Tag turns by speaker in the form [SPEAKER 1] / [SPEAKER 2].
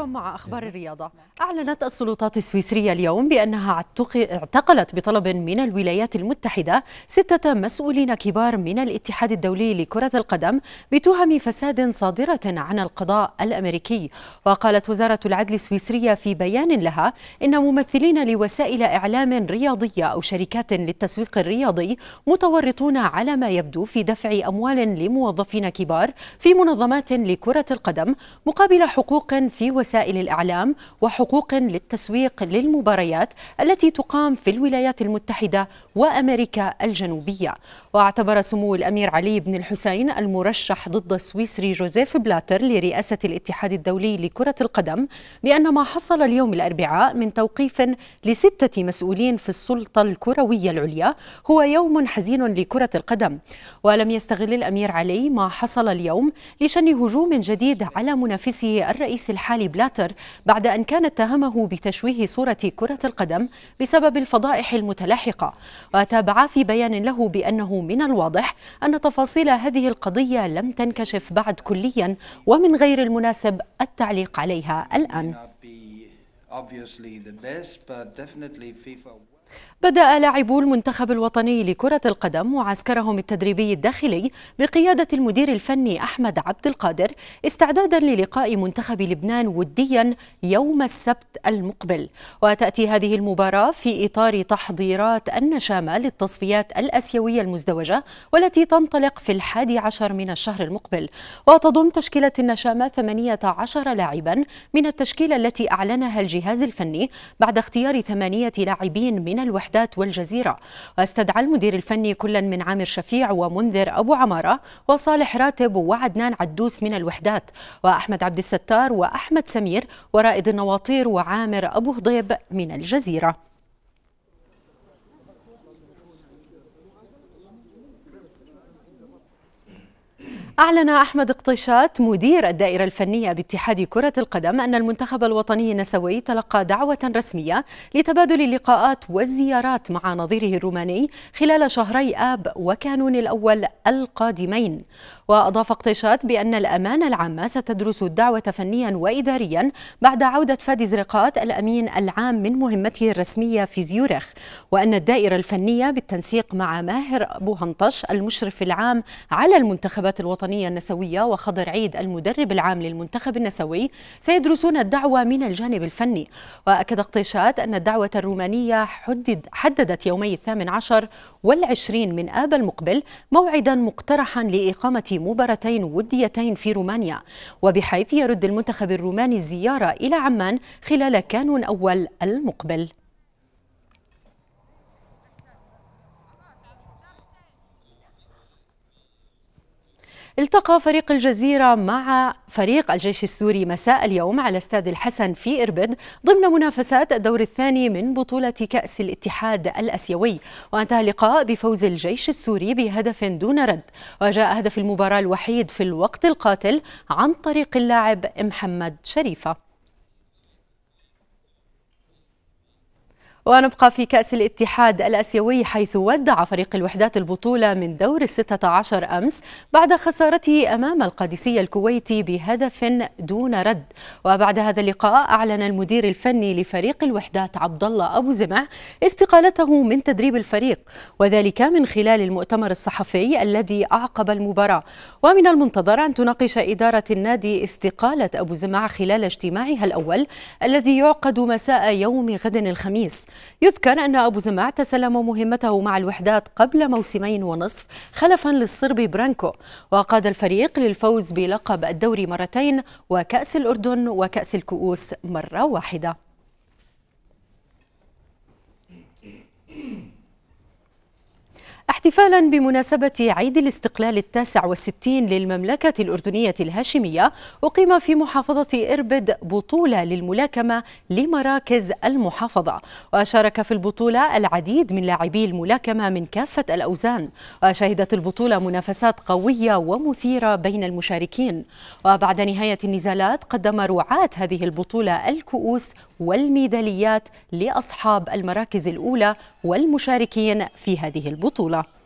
[SPEAKER 1] بكم مع أخبار الرياضة أعلنت السلطات السويسرية اليوم بأنها اعتقلت بطلب من الولايات المتحدة ستة مسؤولين كبار من الاتحاد الدولي لكرة القدم بتهم فساد صادرة عن القضاء الأمريكي وقالت وزارة العدل السويسرية في بيان لها إن ممثلين لوسائل إعلام رياضية أو شركات للتسويق الرياضي متورطون على ما يبدو في دفع أموال لموظفين كبار في منظمات لكرة القدم مقابل حقوق في وسائل وسائل الإعلام وحقوق للتسويق للمباريات التي تقام في الولايات المتحدة وأمريكا الجنوبية واعتبر سمو الأمير علي بن الحسين المرشح ضد السويسري جوزيف بلاتر لرئاسة الاتحاد الدولي لكرة القدم بأن ما حصل اليوم الأربعاء من توقيف لستة مسؤولين في السلطة الكروية العليا هو يوم حزين لكرة القدم ولم يستغل الأمير علي ما حصل اليوم لشن هجوم جديد على منافسه الرئيس الحالي بلاتر بلاتر بعد أن كان اتهمه بتشويه صورة كرة القدم بسبب الفضائح المتلاحقة وتابع في بيان له بأنه من الواضح أن تفاصيل هذه القضية لم تنكشف بعد كليا ومن غير المناسب التعليق عليها الآن بدأ لاعبو المنتخب الوطني لكرة القدم معسكرهم التدريبي الداخلي بقيادة المدير الفني أحمد عبد القادر استعدادا للقاء منتخب لبنان وديا يوم السبت المقبل وتأتي هذه المباراة في إطار تحضيرات النشامة للتصفيات الأسيوية المزدوجة والتي تنطلق في الحادي عشر من الشهر المقبل وتضم تشكيلة النشامة 18 لاعبا من التشكيلة التي أعلنها الجهاز الفني بعد اختيار ثمانية لاعبين من الوحدات والجزيرة واستدعى المدير الفني كلا من عامر شفيع ومنذر أبو عمارة وصالح راتب وعدنان عدوس من الوحدات وأحمد عبد الستار وأحمد سمير ورائد النواطير وعامر أبو هضيب من الجزيرة أعلن أحمد اقطشات مدير الدائرة الفنية باتحاد كرة القدم أن المنتخب الوطني النسوي تلقى دعوة رسمية لتبادل اللقاءات والزيارات مع نظيره الروماني خلال شهري آب وكانون الأول القادمين وأضاف اقتشات بأن الأمانة العامة ستدرس الدعوة فنيا وإداريا بعد عودة فادي زرقات الأمين العام من مهمته الرسمية في زيورخ وأن الدائرة الفنية بالتنسيق مع ماهر أبو هنطش المشرف العام على المنتخبات الوطنية النسوية وخضر عيد المدرب العام للمنتخب النسوي سيدرسون الدعوة من الجانب الفني وأكد اقتشات أن الدعوة الرومانية حدد حددت يومي الثامن عشر والعشرين من آب المقبل موعدا مقترحا لإقامة مباراتين وديتين في رومانيا وبحيث يرد المنتخب الروماني الزيارة إلى عمان خلال كانون أول المقبل التقى فريق الجزيرة مع فريق الجيش السوري مساء اليوم على استاد الحسن في إربد ضمن منافسات الدور الثاني من بطولة كأس الاتحاد الأسيوي وانتهى اللقاء بفوز الجيش السوري بهدف دون رد وجاء هدف المباراة الوحيد في الوقت القاتل عن طريق اللاعب محمد شريفة ونبقى في كأس الاتحاد الأسيوي حيث ودع فريق الوحدات البطولة من دور الستة عشر أمس بعد خسارته أمام القادسية الكويتي بهدف دون رد وبعد هذا اللقاء أعلن المدير الفني لفريق الوحدات عبد الله أبو زمع استقالته من تدريب الفريق وذلك من خلال المؤتمر الصحفي الذي أعقب المباراة ومن المنتظر أن تناقش إدارة النادي استقالة أبو زمع خلال اجتماعها الأول الذي يعقد مساء يوم غد الخميس يذكر أن أبو زمع تسلم مهمته مع الوحدات قبل موسمين ونصف خلفا للصرب برانكو وقاد الفريق للفوز بلقب الدوري مرتين وكأس الأردن وكأس الكؤوس مرة واحدة احتفالا بمناسبة عيد الاستقلال التاسع والستين للمملكة الأردنية الهاشمية أقيم في محافظة إربد بطولة للملاكمة لمراكز المحافظة وشارك في البطولة العديد من لاعبي الملاكمة من كافة الأوزان وشهدت البطولة منافسات قوية ومثيرة بين المشاركين وبعد نهاية النزالات قدم رعاة هذه البطولة الكؤوس والميداليات لأصحاب المراكز الأولى والمشاركين في هذه البطوله